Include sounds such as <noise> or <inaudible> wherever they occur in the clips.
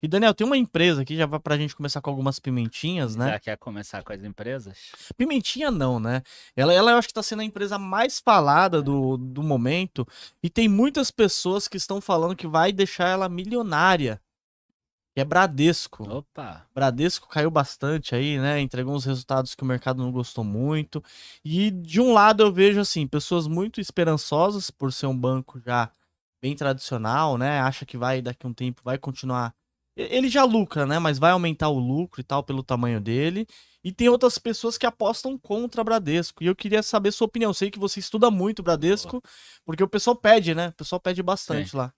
E Daniel, tem uma empresa aqui já para a gente começar com algumas pimentinhas, né? Já quer começar com as empresas? Pimentinha não, né? Ela, ela eu acho que está sendo a empresa mais falada é. do, do momento e tem muitas pessoas que estão falando que vai deixar ela milionária. Que é Bradesco. Opa. Bradesco caiu bastante aí, né? Entregou uns resultados que o mercado não gostou muito. E de um lado eu vejo assim, pessoas muito esperançosas por ser um banco já bem tradicional, né? Acha que vai daqui a um tempo vai continuar ele já lucra, né? Mas vai aumentar o lucro e tal pelo tamanho dele. E tem outras pessoas que apostam contra Bradesco. E eu queria saber sua opinião. Sei que você estuda muito Bradesco, porque o pessoal pede, né? O pessoal pede bastante lá.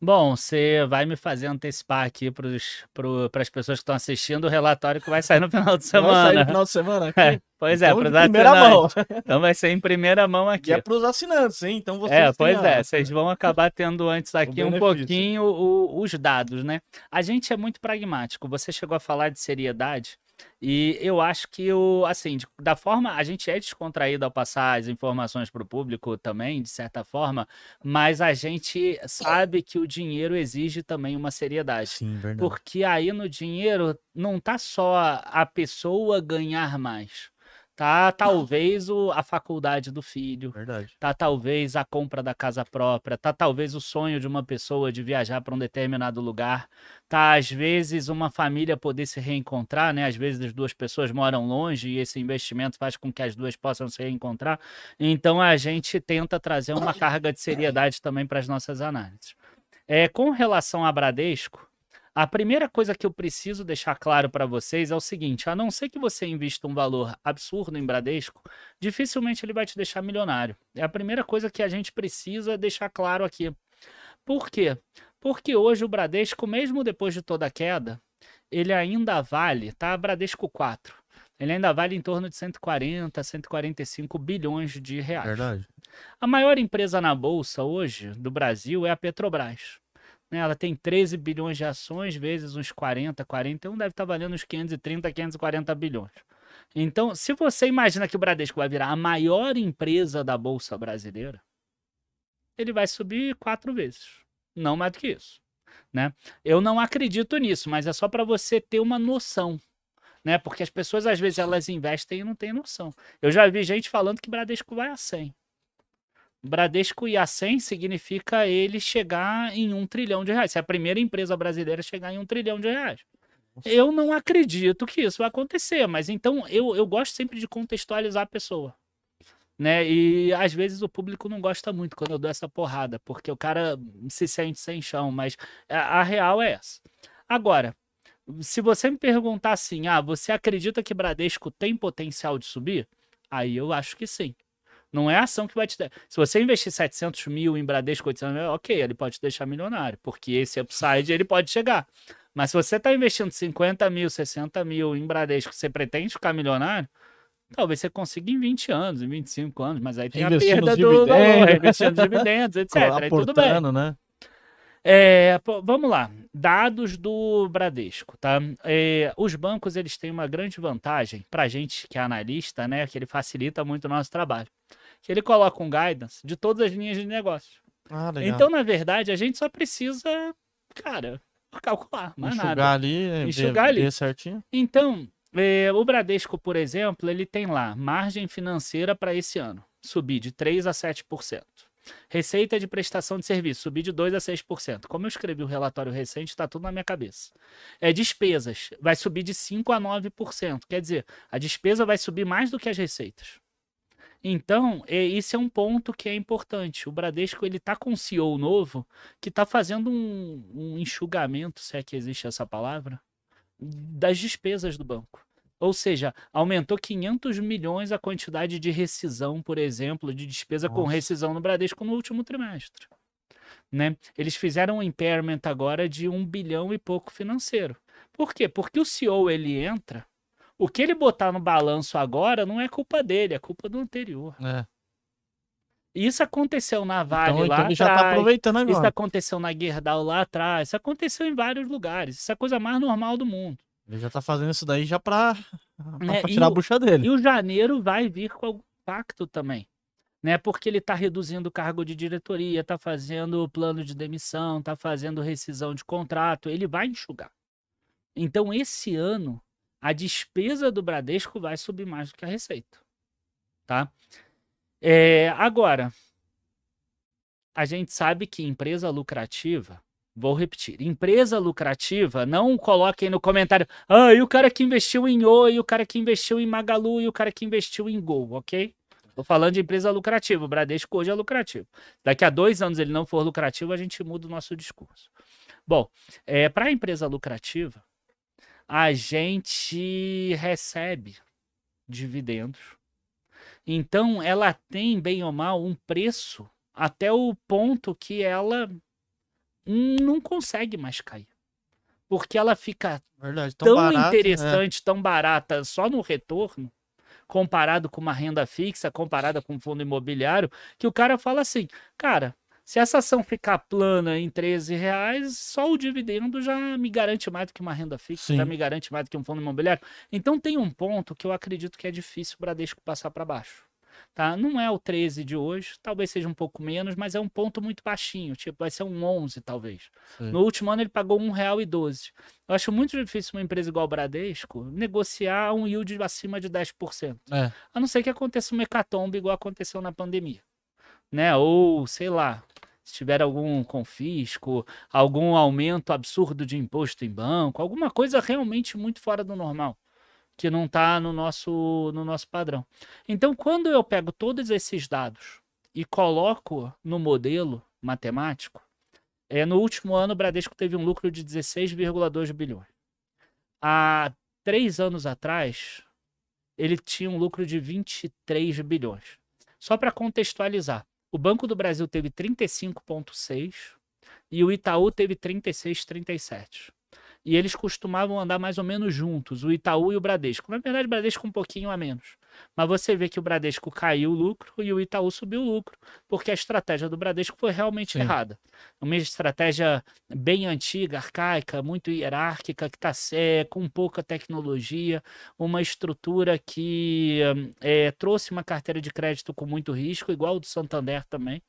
Bom, você vai me fazer antecipar aqui para as pessoas que estão assistindo o relatório que vai sair no final de semana. <laughs> Vai sair no final de semana <laughs> é, aqui. É, pois então, é, para os primeira mão. Então vai ser em primeira mão <laughs> aqui. E é para os assinantes, hein? Então vocês. É, pois é, vocês vão acabar tendo antes aqui um pouquinho o, os dados, né? A gente é muito pragmático. Você chegou a falar de seriedade. E eu acho que o, assim, de, da forma a gente é descontraído ao passar as informações para o público também, de certa forma, mas a gente sabe que o dinheiro exige também uma seriedade. Sim, verdade. Porque aí no dinheiro não tá só a pessoa ganhar mais. Tá talvez o, a faculdade do filho. Verdade. Tá talvez a compra da casa própria. Tá talvez o sonho de uma pessoa de viajar para um determinado lugar. Tá às vezes uma família poder se reencontrar, né? Às vezes as duas pessoas moram longe e esse investimento faz com que as duas possam se reencontrar. Então a gente tenta trazer uma carga de seriedade também para as nossas análises. É, com relação a Bradesco, a primeira coisa que eu preciso deixar claro para vocês é o seguinte: a não ser que você invista um valor absurdo em Bradesco, dificilmente ele vai te deixar milionário. É a primeira coisa que a gente precisa deixar claro aqui. Por quê? Porque hoje o Bradesco, mesmo depois de toda a queda, ele ainda vale, tá? Bradesco 4. Ele ainda vale em torno de 140, 145 bilhões de reais. Verdade. A maior empresa na bolsa hoje do Brasil é a Petrobras. Né? Ela tem 13 bilhões de ações, vezes uns 40, 41, deve estar valendo uns 530, 540 bilhões. Então, se você imagina que o Bradesco vai virar a maior empresa da Bolsa Brasileira, ele vai subir quatro vezes. Não mais do que isso. Né? Eu não acredito nisso, mas é só para você ter uma noção. Né? Porque as pessoas, às vezes, elas investem e não têm noção. Eu já vi gente falando que Bradesco vai a 100. Bradesco e a 100 significa ele chegar em um trilhão de reais. Se é a primeira empresa brasileira chegar em um trilhão de reais. Nossa. Eu não acredito que isso vai acontecer, mas então eu, eu gosto sempre de contextualizar a pessoa. Né? E às vezes o público não gosta muito quando eu dou essa porrada, porque o cara se sente sem chão, mas a, a real é essa. Agora, se você me perguntar assim, ah, você acredita que Bradesco tem potencial de subir? Aí eu acho que sim. Não é a ação que vai te dar. Se você investir 700 mil em Bradesco, 800 mil, ok, ele pode te deixar milionário, porque esse upside ele pode chegar. Mas se você está investindo 50 mil, 60 mil em Bradesco, você pretende ficar milionário, talvez você consiga em 20 anos, em 25 anos, mas aí tem a perda do valor, investindo dividendos, <laughs> etc. Aí tudo bem. né? É, vamos lá, dados do Bradesco, tá? É, os bancos eles têm uma grande vantagem para gente que é analista, né? Que ele facilita muito o nosso trabalho. Que ele coloca um guidance de todas as linhas de negócio. Ah, legal. Então, na verdade, a gente só precisa, cara, calcular, mais Enxugar nada. Ali, Enxugar ver, ali. Ver certinho. Então, eh, o Bradesco, por exemplo, ele tem lá margem financeira para esse ano subir de 3% a 7%. Receita de prestação de serviço subir de 2% a 6%. Como eu escrevi o um relatório recente, está tudo na minha cabeça. É, despesas vai subir de 5% a 9%. Quer dizer, a despesa vai subir mais do que as receitas. Então, é, esse é um ponto que é importante. O Bradesco ele está com um CEO novo que está fazendo um, um, enxugamento, se é que existe essa palavra, das despesas do banco. Ou seja, aumentou 500 milhões a quantidade de rescisão, por exemplo, de despesa Nossa. com rescisão no Bradesco no último trimestre. Né? Eles fizeram um impairment agora de um bilhão e pouco financeiro. Por quê? Porque o CEO ele entra o que ele botar no balanço agora não é culpa dele, é culpa do anterior. É. Isso aconteceu na Vale então, então lá então ele tá atrás. tá aproveitando agora. Isso aconteceu na Guerdal lá atrás. Isso aconteceu em vários lugares. Isso é a coisa mais normal do mundo. Ele já tá fazendo isso daí já pra, pra né, tirar o, a bucha dele. E o janeiro vai vir com algum pacto também. Né, porque ele está reduzindo o cargo de diretoria, está fazendo plano de demissão, está fazendo rescisão de contrato, ele vai enxugar. Então, esse ano a despesa do Bradesco vai subir mais do que a receita. Tá? É, agora, a gente sabe que empresa lucrativa, vou repetir, empresa lucrativa, não coloquem no comentário, ah, e o cara que investiu em Oi, o cara que investiu em Magalu, e o cara que investiu em Gol, ok? Tô falando de empresa lucrativa, o Bradesco hoje é lucrativo. Daqui a dois anos ele não for lucrativo, a gente muda o nosso discurso. Bom, é, para a empresa lucrativa, a gente recebe dividendos. Então, ela tem, bem ou mal, um preço até o ponto que ela não consegue mais cair. Porque ela fica Verdade, tão, tão é. interessante, tão barata só no retorno, comparado com uma renda fixa, comparada com um fundo imobiliário, que o cara fala assim: cara, se essa ação ficar plana em 13 reais, só o dividendo já me garante mais do que uma renda fixa, Sim. já me garante mais do que um fundo imobiliário. Então tem um ponto que eu acredito que é difícil o Bradesco passar para baixo. Tá? Não é o 13 de hoje, talvez seja um pouco menos, mas é um ponto muito baixinho, tipo, vai ser um 11 talvez. Sim. No último ano ele pagou R$1,12. Eu acho muito difícil uma empresa igual o Bradesco negociar um yield acima de 10%. É. A não ser que aconteça uma hecatombe igual aconteceu na pandemia. Né? Ou, sei lá, se tiver algum confisco, algum aumento absurdo de imposto em banco, alguma coisa realmente muito fora do normal, que não está no nosso, no nosso padrão. Então, quando eu pego todos esses dados e coloco no modelo matemático, é, no último ano o Bradesco teve um lucro de 16,2 bilhões. Há três anos atrás, ele tinha um lucro de 23 bilhões. Só para contextualizar, o Banco do Brasil teve 35,6 e o Itaú teve 36,37 e eles costumavam andar mais ou menos juntos, o Itaú e o Bradesco. Na verdade, o Bradesco um pouquinho a menos. Mas você vê que o Bradesco caiu o lucro e o Itaú subiu o lucro, porque a estratégia do Bradesco foi realmente Sim. errada. É uma estratégia bem antiga, arcaica, muito hierárquica, que está é, com pouca tecnologia, uma estrutura que é, trouxe uma carteira de crédito com muito risco, igual o do Santander também.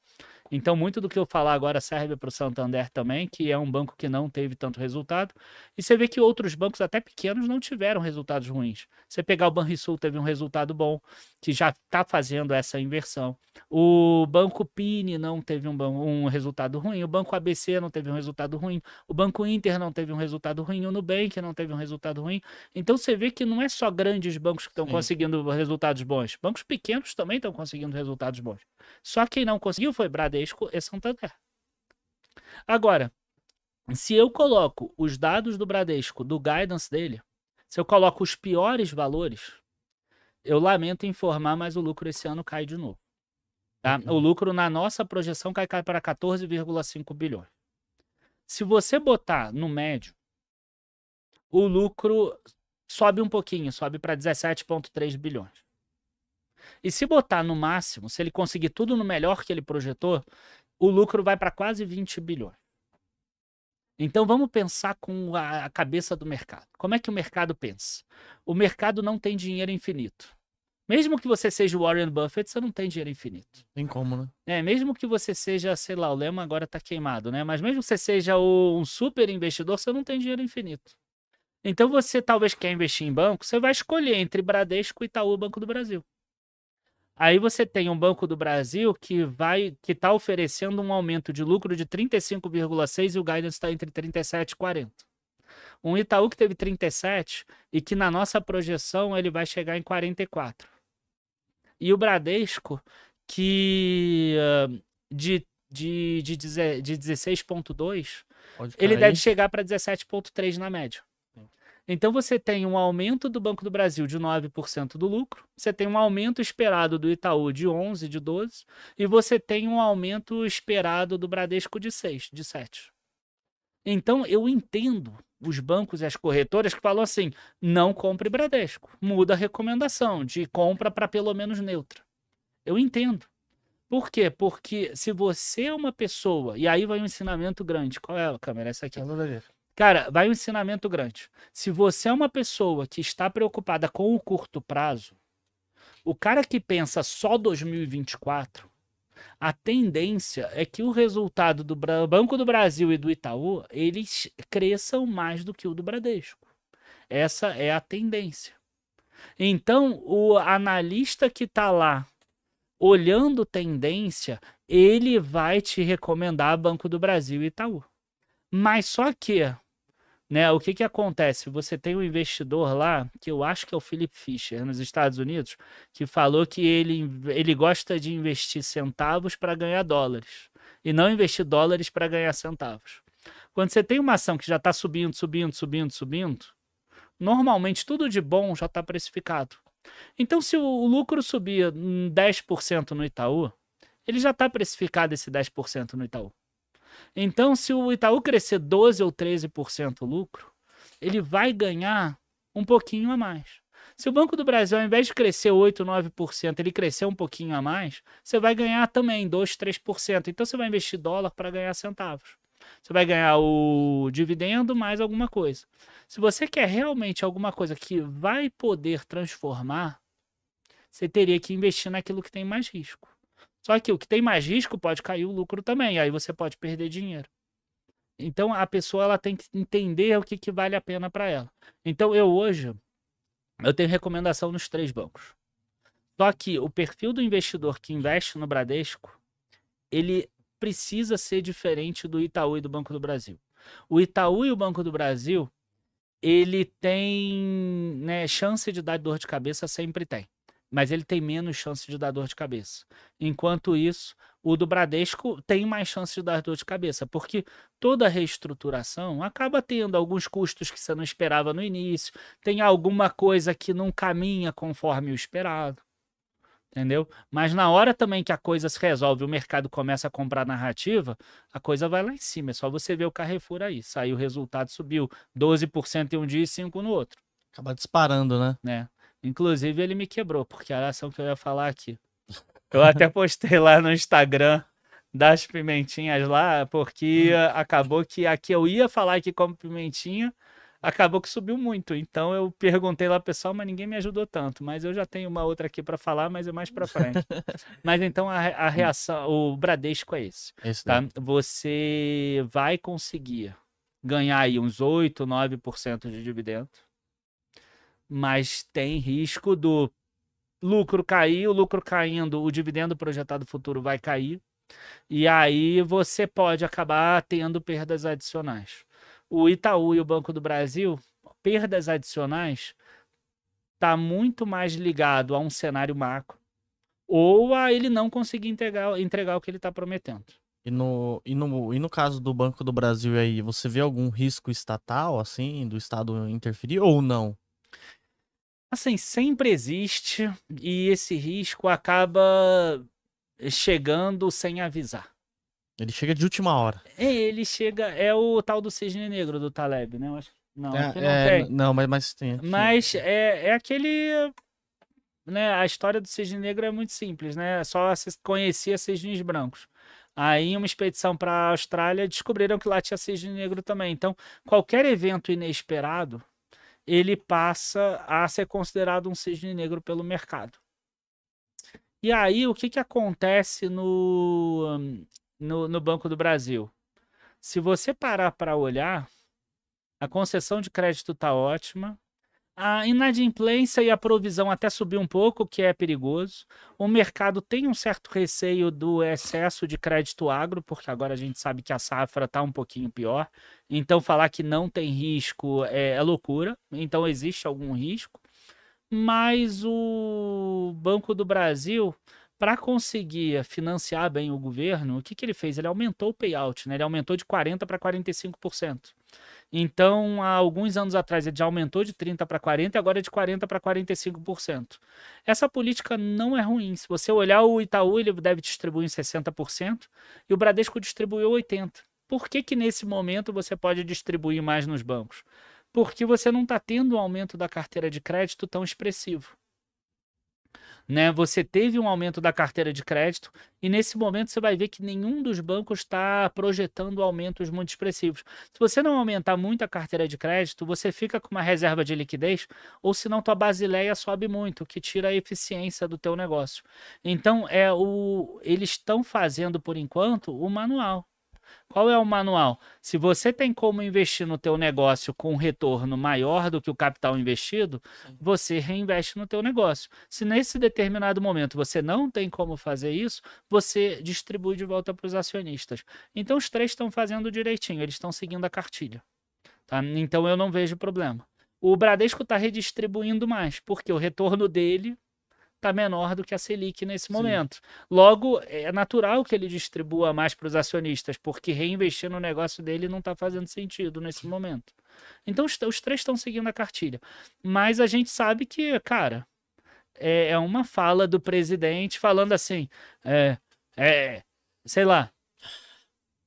Então, muito do que eu falar agora serve para o Santander também, que é um banco que não teve tanto resultado. E você vê que outros bancos, até pequenos, não tiveram resultados ruins. Você pegar o Banrisul, teve um resultado bom, que já está fazendo essa inversão. O Banco Pini não teve um, um resultado ruim. O Banco ABC não teve um resultado ruim. O Banco Inter não teve um resultado ruim. O Nubank não teve um resultado ruim. Então, você vê que não é só grandes bancos que estão conseguindo resultados bons. Bancos pequenos também estão conseguindo resultados bons. Só quem não conseguiu foi Bradesco. Bradesco e é Santander. Agora, se eu coloco os dados do Bradesco, do guidance dele, se eu coloco os piores valores, eu lamento informar, mas o lucro esse ano cai de novo. Tá? Uhum. O lucro na nossa projeção cai, cai para 14,5 bilhões. Se você botar no médio, o lucro sobe um pouquinho, sobe para 17,3 bilhões. E se botar no máximo, se ele conseguir tudo no melhor que ele projetou, o lucro vai para quase 20 bilhões. Então vamos pensar com a cabeça do mercado. Como é que o mercado pensa? O mercado não tem dinheiro infinito. Mesmo que você seja o Warren Buffett, você não tem dinheiro infinito. Tem como, né? É, mesmo que você seja, sei lá, o Lema agora tá queimado, né? Mas mesmo que você seja o, um super investidor, você não tem dinheiro infinito. Então você talvez quer investir em banco, você vai escolher entre Bradesco, Itaú, Banco do Brasil. Aí você tem um Banco do Brasil que vai que está oferecendo um aumento de lucro de 35,6 e o guidance está entre 37 e 40. Um Itaú que teve 37 e que na nossa projeção ele vai chegar em 44. E o Bradesco que ah, de de, de, de 16,2 ele deve chegar para 17,3 na média. Então você tem um aumento do Banco do Brasil de 9% do lucro, você tem um aumento esperado do Itaú de 11, de 12, e você tem um aumento esperado do Bradesco de 6, de 7. Então eu entendo os bancos e as corretoras que falam assim: não compre Bradesco, muda a recomendação de compra para pelo menos neutra. Eu entendo. Por quê? Porque se você é uma pessoa, e aí vai um ensinamento grande. Qual é a câmera? Essa aqui. Nada a Cara, vai um ensinamento grande. Se você é uma pessoa que está preocupada com o curto prazo, o cara que pensa só 2024, a tendência é que o resultado do Banco do Brasil e do Itaú, eles cresçam mais do que o do Bradesco. Essa é a tendência. Então, o analista que está lá olhando tendência, ele vai te recomendar Banco do Brasil e Itaú. Mas só que né, o que, que acontece? Você tem um investidor lá, que eu acho que é o Philip Fisher, nos Estados Unidos, que falou que ele, ele gosta de investir centavos para ganhar dólares e não investir dólares para ganhar centavos. Quando você tem uma ação que já está subindo, subindo, subindo, subindo, normalmente tudo de bom já está precificado. Então, se o lucro subir 10% hum, no Itaú, ele já está precificado esse 10% no Itaú. Então, se o Itaú crescer 12 ou 13% lucro, ele vai ganhar um pouquinho a mais. Se o Banco do Brasil, ao invés de crescer 8, 9%, ele crescer um pouquinho a mais, você vai ganhar também 2, 3%. Então você vai investir dólar para ganhar centavos. Você vai ganhar o dividendo mais alguma coisa. Se você quer realmente alguma coisa que vai poder transformar, você teria que investir naquilo que tem mais risco. Só que o que tem mais risco pode cair o lucro também, aí você pode perder dinheiro. Então a pessoa ela tem que entender o que, que vale a pena para ela. Então eu hoje eu tenho recomendação nos três bancos. Só que o perfil do investidor que investe no Bradesco, ele precisa ser diferente do Itaú e do Banco do Brasil. O Itaú e o Banco do Brasil, ele tem né, chance de dar dor de cabeça, sempre tem mas ele tem menos chance de dar dor de cabeça. Enquanto isso, o do Bradesco tem mais chance de dar dor de cabeça, porque toda reestruturação acaba tendo alguns custos que você não esperava no início, tem alguma coisa que não caminha conforme o esperado. Entendeu? Mas na hora também que a coisa se resolve, o mercado começa a comprar narrativa, a coisa vai lá em cima. É só você ver o Carrefour aí. Saiu o resultado, subiu 12% em um dia e 5% no outro. Acaba disparando, né? É. Inclusive, ele me quebrou, porque era a ação que eu ia falar aqui. Eu até postei lá no Instagram das pimentinhas lá, porque hum. acabou que aqui eu ia falar aqui como pimentinha, acabou que subiu muito. Então eu perguntei lá pessoal, mas ninguém me ajudou tanto. Mas eu já tenho uma outra aqui para falar, mas é mais para frente. <laughs> mas então a, a, hum. reação, o Bradesco é esse. esse tá? Você vai conseguir ganhar aí uns 8, 9% de dividendo mas tem risco do lucro cair, o lucro caindo, o dividendo projetado futuro vai cair, e aí você pode acabar tendo perdas adicionais. O Itaú e o Banco do Brasil, perdas adicionais, está muito mais ligado a um cenário macro ou a ele não conseguir entregar, entregar o que ele está prometendo. E no, e, no, e no caso do Banco do Brasil aí, você vê algum risco estatal, assim, do Estado interferir ou não? assim, sempre existe e esse risco acaba chegando sem avisar. Ele chega de última hora. É, ele chega, é o tal do cisne negro do Taleb, né? Eu acho não, é, não é, tem. Não, mas, mas tem. Aqui. Mas é, é aquele. Né, a história do cisne negro é muito simples, né? É só se conhecia cisnes brancos. Aí, uma expedição para a Austrália, descobriram que lá tinha cisne negro também. Então, qualquer evento inesperado ele passa a ser considerado um cisne negro pelo mercado. E aí, o que, que acontece no, no, no Banco do Brasil? Se você parar para olhar, a concessão de crédito está ótima, a inadimplência e a provisão até subiu um pouco, que é perigoso. O mercado tem um certo receio do excesso de crédito agro, porque agora a gente sabe que a safra está um pouquinho pior. Então, falar que não tem risco é, é loucura. Então, existe algum risco. Mas o Banco do Brasil, para conseguir financiar bem o governo, o que, que ele fez? Ele aumentou o payout, né? ele aumentou de 40% para 45%. Então, há alguns anos atrás, ele já aumentou de 30% para 40%, agora é de 40% para 45%. Essa política não é ruim. Se você olhar o Itaú, ele deve distribuir em 60% e o Bradesco distribuiu 80%. Por que, que nesse momento você pode distribuir mais nos bancos? Porque você não está tendo um aumento da carteira de crédito tão expressivo né? Você teve um aumento da carteira de crédito e nesse momento você vai ver que nenhum dos bancos está projetando aumentos muito expressivos. Se você não aumentar muito a carteira de crédito, você fica com uma reserva de liquidez ou senão tua basileia sobe muito, o que tira a eficiência do teu negócio. Então é o eles estão fazendo por enquanto o manual. Qual é o manual? Se você tem como investir no teu negócio com um retorno maior do que o capital investido, Sim. você reinveste no teu negócio. Se nesse determinado momento você não tem como fazer isso, você distribui de volta para os acionistas. Então os três estão fazendo direitinho, eles estão seguindo a cartilha. Tá? Então eu não vejo problema. O Bradesco está redistribuindo mais, porque o retorno dele está menor do que a Selic nesse momento. Sim. Logo, é natural que ele distribua mais para os acionistas, porque reinvestir no negócio dele não está fazendo sentido nesse momento. Então, os, os três estão seguindo a cartilha. Mas a gente sabe que, cara, é, é uma fala do presidente falando assim: é, é, sei lá,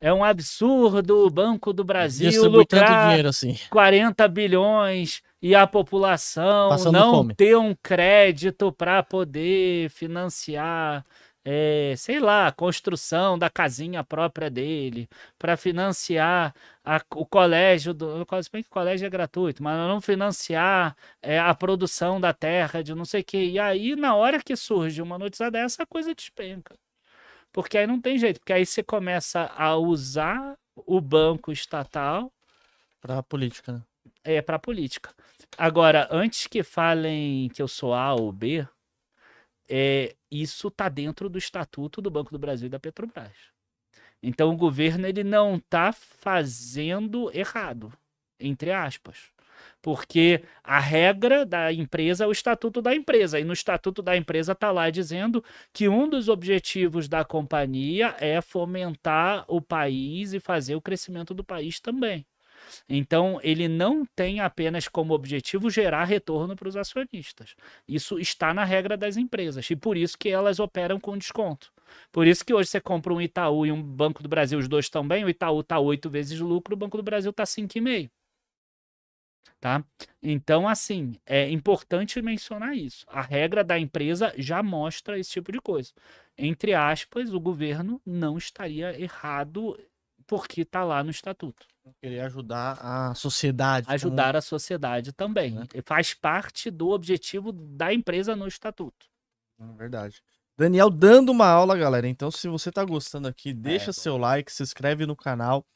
é um absurdo o Banco do é, Brasil lucrar dinheiro, assim. 40 bilhões e a população Passando não fome. ter um crédito para poder financiar, é, sei lá, a construção da casinha própria dele, para financiar a, o colégio, do, se bem que o colégio é gratuito, mas não financiar é, a produção da terra, de não sei o quê. E aí, na hora que surge uma notícia dessa, a coisa despenca. Porque aí não tem jeito, porque aí você começa a usar o banco estatal para a política, né? é, para política. Agora, antes que falem que eu sou A ou B, é, isso está dentro do estatuto do Banco do Brasil e da Petrobras. Então o governo ele não está fazendo errado, entre aspas. Porque a regra da empresa é o estatuto da empresa. E no estatuto da empresa está lá dizendo que um dos objetivos da companhia é fomentar o país e fazer o crescimento do país também. Então, ele não tem apenas como objetivo gerar retorno para os acionistas. Isso está na regra das empresas e por isso que elas operam com desconto. Por isso que hoje você compra um Itaú e um Banco do Brasil, os dois também, o Itaú está oito vezes lucro, o Banco do Brasil está 5,5. Tá? Então, assim, é importante mencionar isso. A regra da empresa já mostra esse tipo de coisa. Entre aspas, o governo não estaria errado porque está lá no estatuto. Querer ajudar a sociedade. Ajudar como... a sociedade também. É. Faz parte do objetivo da empresa no estatuto. É verdade. Daniel dando uma aula, galera. Então, se você está gostando aqui, é, deixa é, seu like, se inscreve no canal.